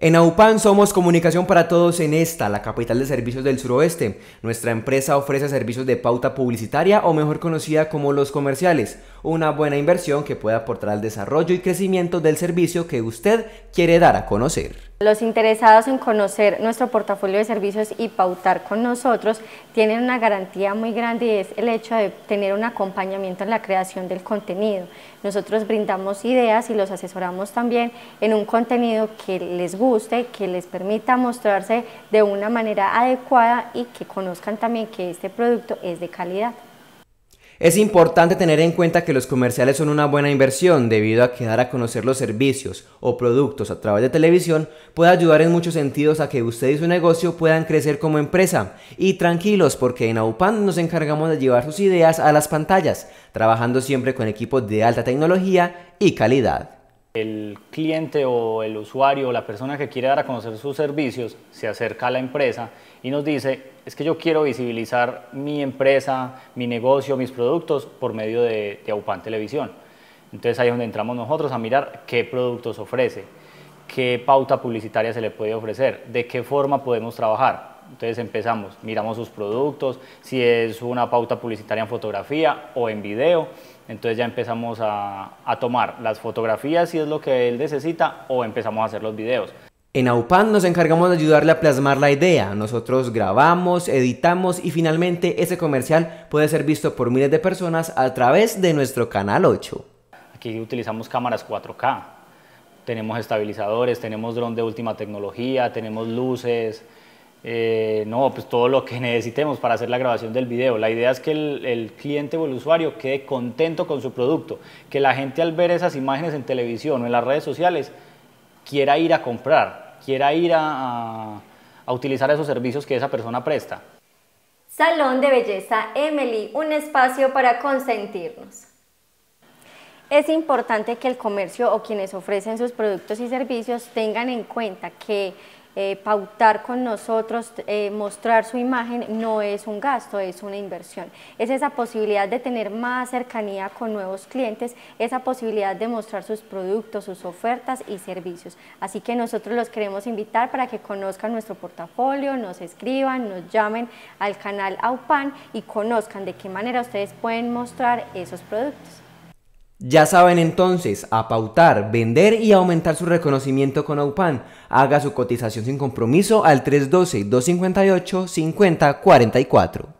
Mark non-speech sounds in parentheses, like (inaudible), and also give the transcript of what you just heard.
En AUPAN somos comunicación para todos en esta, la capital de servicios del suroeste. Nuestra empresa ofrece servicios de pauta publicitaria o mejor conocida como los comerciales, una buena inversión que puede aportar al desarrollo y crecimiento del servicio que usted quiere dar a conocer. Los interesados en conocer nuestro portafolio de servicios y pautar con nosotros tienen una garantía muy grande y es el hecho de tener un acompañamiento en la creación del contenido. Nosotros brindamos ideas y los asesoramos también en un contenido que les guste, que les permita mostrarse de una manera adecuada y que conozcan también que este producto es de calidad. Es importante tener en cuenta que los comerciales son una buena inversión debido a que dar a conocer los servicios o productos a través de televisión puede ayudar en muchos sentidos a que usted y su negocio puedan crecer como empresa. Y tranquilos porque en AUPAN nos encargamos de llevar sus ideas a las pantallas, trabajando siempre con equipos de alta tecnología y calidad el cliente o el usuario o la persona que quiere dar a conocer sus servicios se acerca a la empresa y nos dice, es que yo quiero visibilizar mi empresa, mi negocio, mis productos por medio de, Aupan Televisión. Entonces ahí es donde entramos nosotros a mirar qué productos ofrece, qué pauta publicitaria se le puede ofrecer, de qué forma podemos trabajar. Entonces empezamos, miramos sus productos, si es una pauta publicitaria en fotografía o en video. Entonces ya empezamos a, a tomar las fotografías si es lo que él necesita o empezamos a hacer los videos. En AUPAN nos encargamos de ayudarle a plasmar la idea. Nosotros grabamos, editamos y finalmente ese comercial puede ser visto por miles de personas a través de nuestro canal 8. Aquí utilizamos cámaras 4K. Tenemos estabilizadores, tenemos dron de última tecnología, tenemos luces, eh, no, pues todo lo que (laughs) necesitemos para hacer la grabación del video. La idea es que el, cliente o el usuario quede contento con su producto, que la gente al ver esas imágenes en televisión o en las redes sociales quiera ir a comprar, quiera ir a, a utilizar esos servicios que esa persona presta. Salón de Belleza Emily, un espacio para consentirnos. Es importante que el comercio o quienes ofrecen sus productos y servicios tengan en cuenta que eh, pautar con nosotros, eh, mostrar su imagen, no es un gasto, es una inversión. Es esa posibilidad de tener más cercanía con nuevos clientes, esa posibilidad de mostrar sus productos, sus ofertas y servicios. Así que nosotros los queremos invitar para que conozcan nuestro portafolio, nos escriban, nos llamen al canal AUPAN y conozcan de qué manera ustedes pueden mostrar esos productos. Ya saben entonces, a pautar, vender y aumentar su reconocimiento con Aupan. Haga su cotización sin compromiso al 312-258-5044.